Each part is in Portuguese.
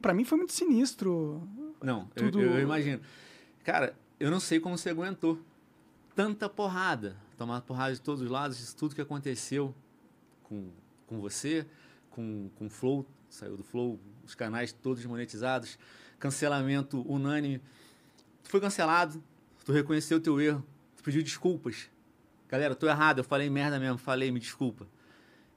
Para mim foi muito sinistro. Não, tudo... eu, eu imagino. Cara, eu não sei como você aguentou tanta porrada, tomar porrada de todos os lados, de tudo que aconteceu com, com você, com, com o Flow, saiu do Flow, os canais todos monetizados, cancelamento unânime. Tu foi cancelado, tu reconheceu o teu erro, tu pediu desculpas. Galera, tô errado, eu falei merda mesmo, falei, me desculpa.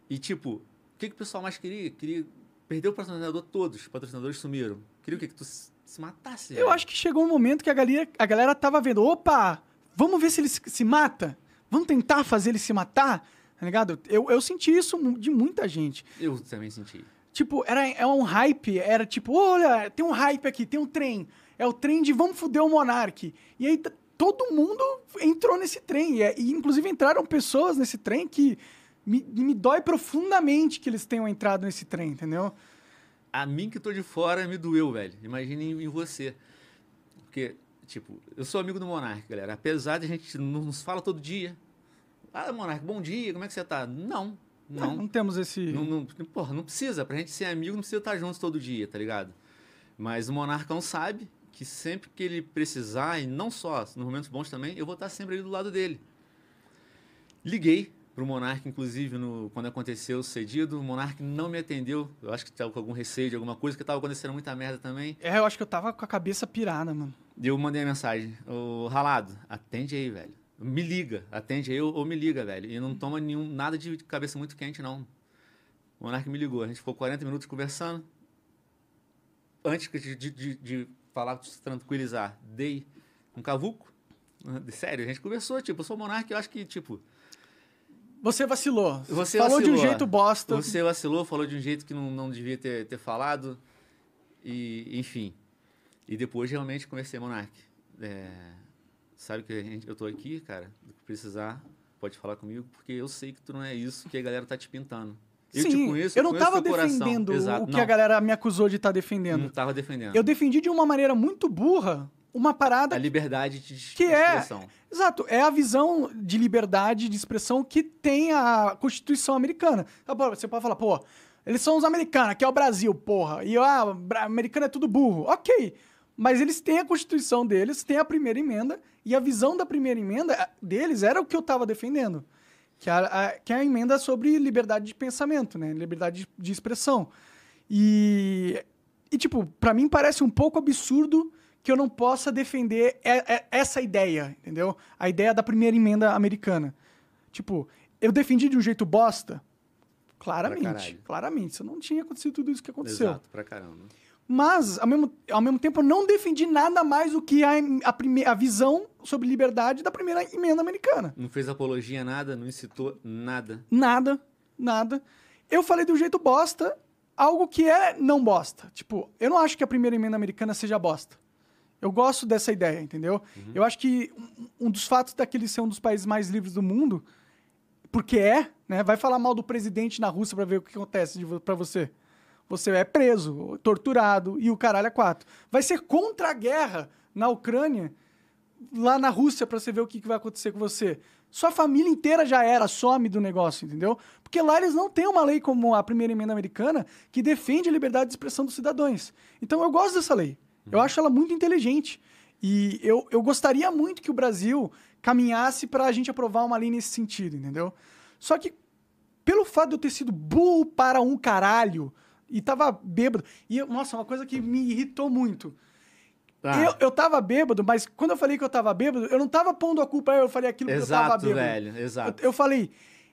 E tipo, o que, que o pessoal mais queria? Queria Perdeu o patrocinador todos, os patrocinadores sumiram. Queria o quê? Que tu se matasse. Eu acho que chegou um momento que a galera, a galera tava vendo, opa, vamos ver se ele se, se mata? Vamos tentar fazer ele se matar? Tá ligado? Eu, eu senti isso de muita gente. Eu também senti. Tipo, era, era é um hype, era tipo, olha, tem um hype aqui, tem um trem. É o trem de vamos fuder o Monark. E aí todo mundo entrou nesse trem. E, e inclusive entraram pessoas nesse trem que me, me dói profundamente que eles tenham entrado nesse trem, entendeu? A mim que tô de fora me doeu, velho. Imagine em você. Porque, tipo, eu sou amigo do Monark, galera. Apesar de a gente não nos fala todo dia. Ah, Monark, bom dia, como é que você tá? Não, não. Não, não temos esse. Não, não, porra, não precisa. Pra gente ser amigo, não precisa estar juntos todo dia, tá ligado? Mas o Monarcão sabe que sempre que ele precisar, e não só nos momentos bons também, eu vou estar sempre ali do lado dele. Liguei para o Monark, inclusive, no, quando aconteceu o cedido, o Monark não me atendeu. Eu acho que estava com algum receio de alguma coisa, que estava acontecendo muita merda também. É, eu acho que eu estava com a cabeça pirada, mano. E eu mandei a mensagem, o Ralado, atende aí, velho. Me liga, atende aí ou, ou me liga, velho. E não uhum. toma nenhum, nada de cabeça muito quente, não. O Monark me ligou, a gente ficou 40 minutos conversando. Antes de, de, de, de falar, se tranquilizar, dei um cavuco. Sério, a gente conversou, tipo, eu sou Monark, eu acho que, tipo... Você vacilou. Você falou vacilou. de um jeito bosta. Você vacilou, falou de um jeito que não, não devia ter, ter falado. E, enfim. E depois realmente comecei Monark. É, sabe que gente, eu tô aqui, cara. Do que precisar, pode falar comigo, porque eu sei que tu não é isso que a galera tá te pintando. Eu Sim, te conheço, eu não estava defendendo o que não. a galera me acusou de estar tá defendendo. Não estava defendendo. Eu defendi de uma maneira muito burra uma parada. A liberdade de é expressão. Que é, exato, é a visão de liberdade de expressão que tem a Constituição americana. Então, você pode falar, pô, eles são os americanos, que é o Brasil, porra. E ah, americano é tudo burro. Ok. Mas eles têm a Constituição deles, têm a primeira emenda, e a visão da primeira emenda eh, deles era o que eu estava defendendo. Que é, a, que é a emenda sobre liberdade de pensamento, né? Liberdade de, de expressão. E, e tipo, para mim parece um pouco absurdo que eu não possa defender essa ideia, entendeu? A ideia da primeira emenda americana. Tipo, eu defendi de um jeito bosta? Claramente, claramente. Isso não tinha acontecido tudo isso que aconteceu. Exato, pra caramba. Mas, ao mesmo, ao mesmo tempo, eu não defendi nada mais do que a, a, prime, a visão sobre liberdade da primeira emenda americana. Não fez apologia a nada, não incitou nada. Nada, nada. Eu falei de um jeito bosta, algo que é não bosta. Tipo, eu não acho que a primeira emenda americana seja bosta. Eu gosto dessa ideia, entendeu? Uhum. Eu acho que um, um dos fatos daquele ser um dos países mais livres do mundo, porque é, né? Vai falar mal do presidente na Rússia para ver o que acontece para você. Você é preso, torturado e o caralho é quatro. Vai ser contra a guerra na Ucrânia, lá na Rússia, para você ver o que, que vai acontecer com você. Sua família inteira já era, some do negócio, entendeu? Porque lá eles não têm uma lei como a primeira emenda americana que defende a liberdade de expressão dos cidadãos. Então eu gosto dessa lei. Eu acho ela muito inteligente. E eu, eu gostaria muito que o Brasil caminhasse para a gente aprovar uma lei nesse sentido, entendeu? Só que, pelo fato de eu ter sido burro para um caralho e tava bêbado. E, nossa, uma coisa que me irritou muito. Tá. Eu, eu tava bêbado, mas quando eu falei que eu tava bêbado, eu não tava pondo a culpa, eu falei aquilo que eu tava bêbado. Velho, exato. Eu, eu falei,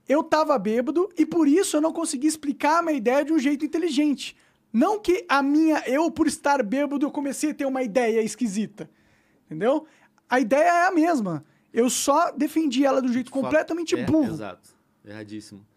eu tava bêbado e por isso eu não consegui explicar a minha ideia de um jeito inteligente. Não que a minha eu, por estar bêbado, eu comecei a ter uma ideia esquisita. Entendeu? A ideia é a mesma. Eu só defendi ela do jeito completamente é, burro. Exato. Erradíssimo.